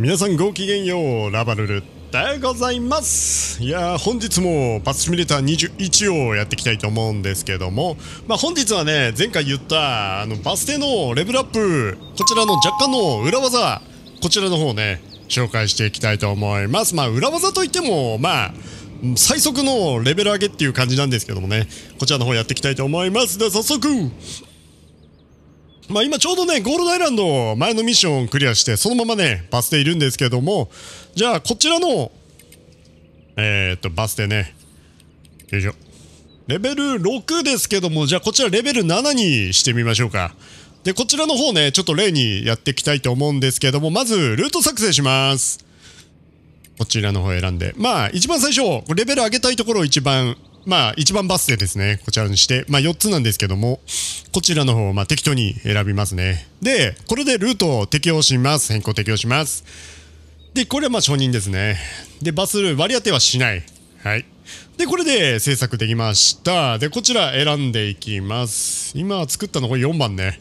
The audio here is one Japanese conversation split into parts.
皆さんごきげんようラバルルでございますいやー本日もバスシミュレーター21をやっていきたいと思うんですけどもまあ本日はね前回言ったあのバス停のレベルアップこちらの若干の裏技こちらの方ね紹介していきたいと思いますまあ裏技といってもまあ最速のレベル上げっていう感じなんですけどもねこちらの方やっていきたいと思いますでは早速まあ、今ちょうどね、ゴールドアイランド前のミッションをクリアして、そのままね、バス停いるんですけども、じゃあ、こちらの、えー、っと、バス停ね。よいしょ。レベル6ですけども、じゃあこちらレベル7にしてみましょうか。で、こちらの方ね、ちょっと例にやっていきたいと思うんですけども、まず、ルート作成します。こちらの方選んで。まあ、一番最初、レベル上げたいところを一番まあ、1番バスでですね、こちらにして、まあ、4つなんですけども、こちらの方をまあ適当に選びますね。で、これでルートを適用します。変更適用します。で、これはまあ承認ですね。で、バスルー割り当てはしない。はい。で、これで制作できました。で、こちら選んでいきます。今作ったのこれ4番ね。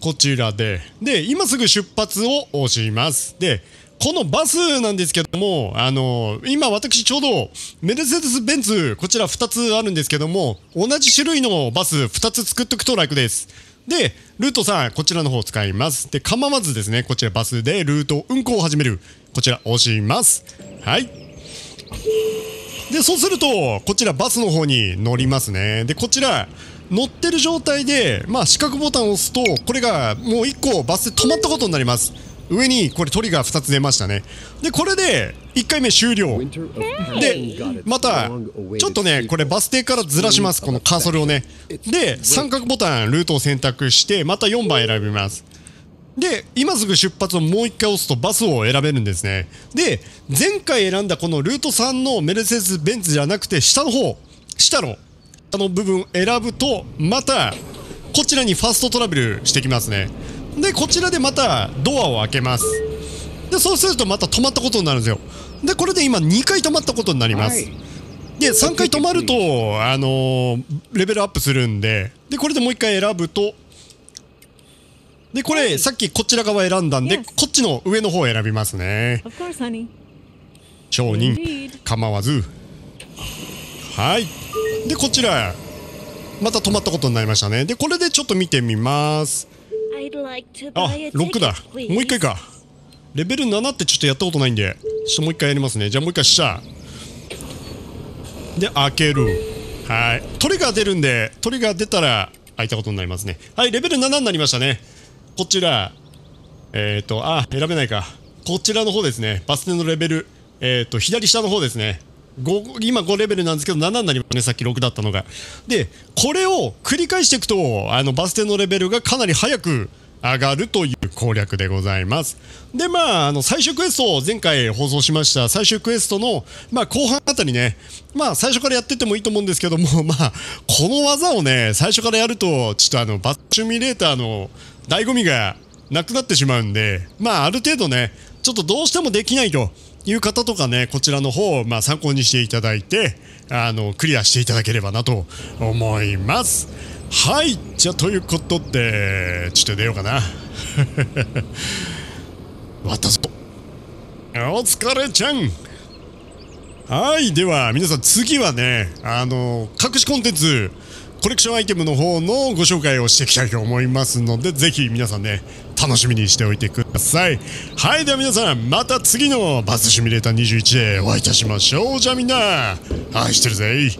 こちらで。で、今すぐ出発を押します。で、このバスなんですけども、あの、今私ちょうど、メルセデス・ベンツ、こちら2つあるんですけども、同じ種類のバス2つ作っとくと楽です。で、ルートさん、こちらの方使います。で、構わずですね、こちらバスでルート運行を始める。こちら押します。はい。で、そうすると、こちらバスの方に乗りますね。で、こちら、乗ってる状態で、まあ、四角ボタンを押すと、これがもう1個バスで止まったことになります。上にこれトリガー2つ出ましたねでこれで1回目終了でまたちょっとねこれバス停からずらしますこのカーソルをねで三角ボタンルートを選択してまた4番選びますで今すぐ出発をもう1回押すとバスを選べるんですねで前回選んだこのルート3のメルセデス・ベンツじゃなくて下の方下のあの部分選ぶとまたこちらにファストトラベルしてきますねでこちらでまたドアを開けますでそうするとまた止まったことになるんですよでこれで今2回止まったことになります、はい、で3回止まると、あのー、レベルアップするんででこれでもう1回選ぶとでこれ、さっきこちら側選んだんで、こっちの上の方を選びますね商人構わずはいでこちらまた止まったことになりましたねでこれでちょっと見てみますあ、ロックだ。もう一回か。レベル7ってちょっとやったことないんで、ちょっともう一回やりますね。じゃあもう一回シャで、開ける。はい。トリガー出るんで、トリガー出たら開いたことになりますね。はい、レベル7になりましたね。こちら。えっ、ー、と、あ、選べないか。こちらの方ですね。バス停のレベル。えっ、ー、と、左下の方ですね。5今5レベルなんですけど7になりますねさっき6だったのがでこれを繰り返していくとあのバス停のレベルがかなり早く上がるという攻略でございます。で、まあ、あの、最終クエストを前回放送しました最終クエストの、まあ、後半あたりね、まあ、最初からやってってもいいと思うんですけども、まあ、この技をね、最初からやると、ちょっとあの、バッチュミレーターの醍醐味がなくなってしまうんで、まあ、ある程度ね、ちょっとどうしてもできないと。いう方とかねこちらの方をま参考にしていただいてあのクリアしていただければなと思いますはいじゃあということでちょっと出ようかなったぞ。お疲れちゃんはいでは皆さん次はねあの隠しコンテンツコレクションアイテムの方のご紹介をしていきたいと思いますので、ぜひ皆さんね、楽しみにしておいてください。はい、では皆さん、また次のバスシミュレーター21でお会いいたしましょう。じゃあみんな、愛してるぜ。